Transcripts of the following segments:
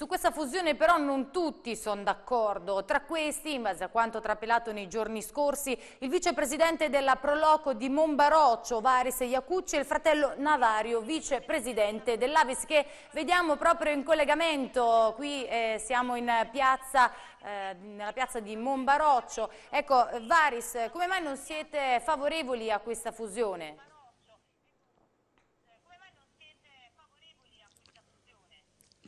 Su questa fusione però non tutti sono d'accordo, tra questi, in base a quanto trapelato nei giorni scorsi, il vicepresidente della Proloco di Monbaroccio, Varis Iacucci e il fratello Navario, vicepresidente dell'Avis, che vediamo proprio in collegamento, qui eh, siamo piazza, eh, nella piazza di Monbaroccio. Ecco, Varis, come mai non siete favorevoli a questa fusione?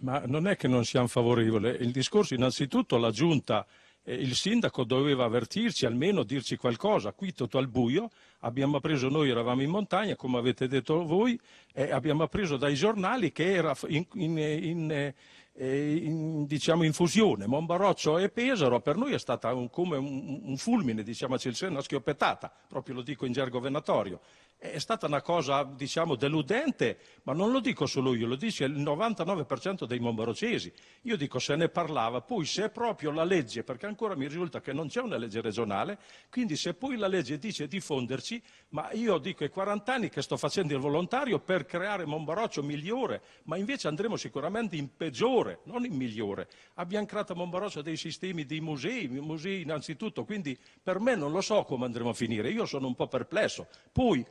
Ma non è che non siamo favorevoli. Il discorso, innanzitutto, la Giunta e eh, il sindaco doveva avvertirci, almeno dirci qualcosa. Qui tutto al buio, abbiamo appreso noi, eravamo in montagna, come avete detto voi, eh, abbiamo appreso dai giornali che era in, in, in, eh, in diciamo, fusione Mombaroccio e Pesaro. Per noi è stata un, come un, un fulmine, diciamoci una schioppettata, proprio lo dico in gergo venatorio. È stata una cosa, diciamo, deludente, ma non lo dico solo io, lo dice il 99% dei mombarocesi. Io dico se ne parlava, poi se è proprio la legge, perché ancora mi risulta che non c'è una legge regionale, quindi se poi la legge dice diffonderci, ma io dico ai 40 anni che sto facendo il volontario per creare Mombaroccio migliore, ma invece andremo sicuramente in peggiore, non in migliore. Abbiamo creato a Mombaroccio dei sistemi di musei, musei innanzitutto, quindi per me non lo so come andremo a finire, io sono un po' perplesso. Poi,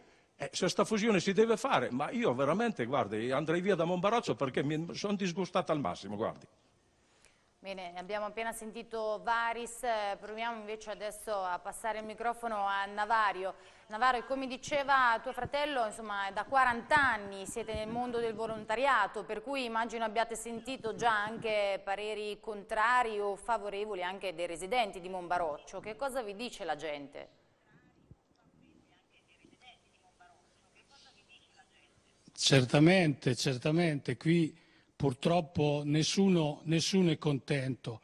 eh, se questa fusione si deve fare, ma io veramente, guardi, andrei via da Monbarazzo perché mi sono disgustata al massimo, guardi. Bene, abbiamo appena sentito Varis, eh, proviamo invece adesso a passare il microfono a Navario. Navario, come diceva tuo fratello, insomma, da 40 anni siete nel mondo del volontariato, per cui immagino abbiate sentito già anche pareri contrari o favorevoli anche dei residenti di Monbaroccio. Che cosa vi dice la gente? Certamente, certamente, qui purtroppo nessuno, nessuno è contento.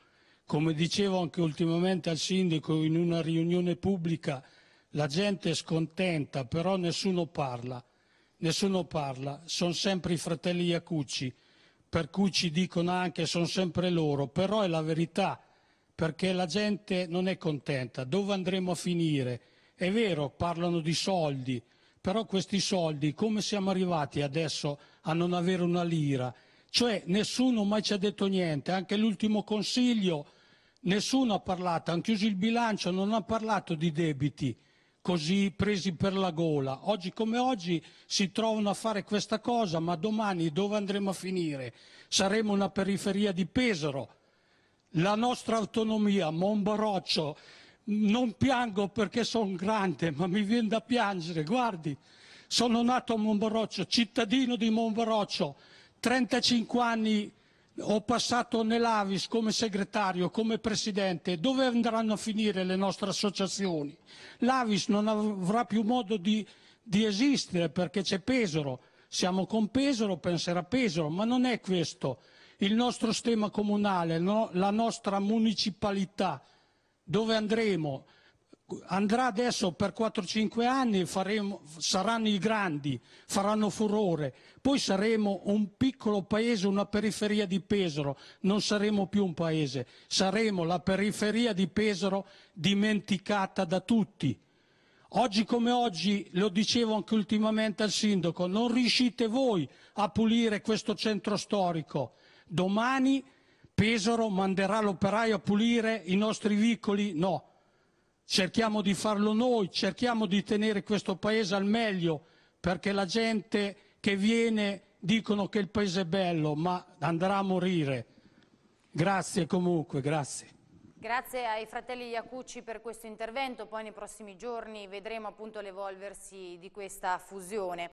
Come dicevo anche ultimamente al sindaco in una riunione pubblica, la gente è scontenta, però nessuno parla. Nessuno parla, sono sempre i fratelli Iacucci, per cui ci dicono anche sono sempre loro, però è la verità, perché la gente non è contenta. Dove andremo a finire? È vero, parlano di soldi, però questi soldi come siamo arrivati adesso a non avere una lira? Cioè nessuno mai ci ha detto niente, anche l'ultimo consiglio nessuno ha parlato, hanno chiuso il bilancio, non ha parlato di debiti così presi per la gola. Oggi come oggi si trovano a fare questa cosa, ma domani dove andremo a finire? Saremo una periferia di Pesaro. La nostra autonomia, Monbaroccio, non piango perché sono grande, ma mi viene da piangere, guardi, sono nato a Monbaroccio, cittadino di Monbaroccio, 35 anni ho passato nell'Avis come segretario, come presidente, dove andranno a finire le nostre associazioni? L'Avis non avrà più modo di, di esistere perché c'è Pesaro, siamo con Pesaro, penserà Pesaro, ma non è questo. Il nostro sistema comunale, no? la nostra municipalità, dove andremo? Andrà adesso per 4-5 anni, faremo, saranno i grandi, faranno furore, poi saremo un piccolo paese, una periferia di Pesaro, non saremo più un paese, saremo la periferia di Pesaro dimenticata da tutti. Oggi come oggi, lo dicevo anche ultimamente al sindaco, non riuscite voi a pulire questo centro storico. Domani Pesaro manderà l'operaio a pulire i nostri vicoli? No. Cerchiamo di farlo noi, cerchiamo di tenere questo Paese al meglio, perché la gente che viene dicono che il Paese è bello, ma andrà a morire. Grazie comunque, grazie. Grazie ai fratelli Iacucci per questo intervento, poi nei prossimi giorni vedremo appunto l'evolversi di questa fusione.